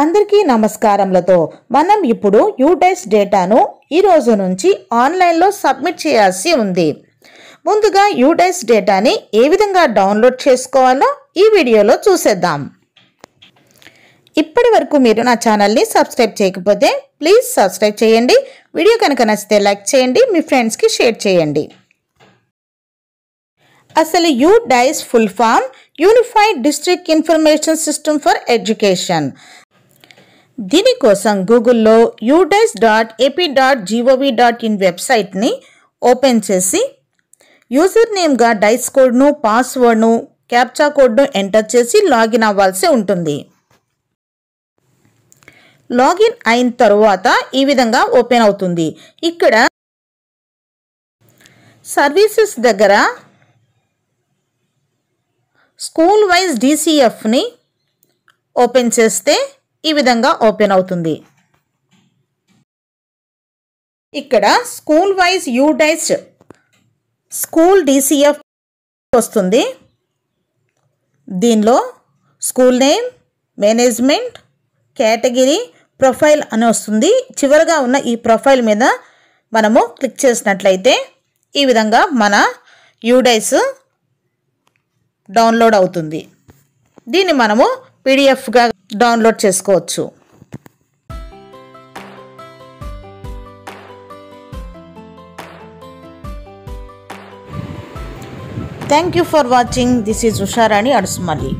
అందరికీ నమస్కారములతో మనం ఇప్పుడు యూటెస్ డేటాను ఈ రోజు నుంచి ఆన్లైన్లో సబ్మిట్ చేయాల్సి ఉంది ముందుగా యూటెస్ డేటాని ఏ విధంగా డౌన్లోడ్ చేసుకోవాలో ఈ వీడియోలో చూసేద్దాం ఇప్పటి వరకు మీరు నా ఛానల్ని సబ్స్క్రైబ్ చేయకపోతే ప్లీజ్ సబ్స్క్రైబ్ చేయండి వీడియో కనుక నచ్చితే లైక్ చేయండి మీ ఫ్రెండ్స్కి షేర్ చేయండి అసలు U DISE full form unified district information system for education దీనికోసం గూగుల్లో UDISE dot AP dot gov dot in వెబ్సైట్ని ఓపెన్ చేసి యూజర్ నేమ్గా డైస్ కోడ్ను పాస్వర్డ్ను క్యాప్చా కోడ్ను ఎంటర్ చేసి లాగిన్ అవ్వాల్సి ఉంటుంది లాగిన్ అయిన తరువాత ఈ విధంగా ఓపెన్ అవుతుంది ఇక్కడ సర్వీసెస్ దగ్గర స్కూల్ వైజ్ డీసీఎఫ్ని ఓపెన్ చేస్తే ఈ విధంగా ఓపెన్ అవుతుంది ఇక్కడ school wise UDISE school DCF వస్తుంది దీనిలో school name management category profile అని వస్తుంది చివరిగా ఉన్న ఈ ప్రొఫైల్ మీద మనము క్లిక్ చేసినట్లయితే ఈ విధంగా మన యూడైస్ డౌన్లోడ్ అవుతుంది దీన్ని మనము పీడిఎఫ్గా డౌన్లోడ్ చేసుకోవచ్చు thank you for watching this is Usharani Adusumalli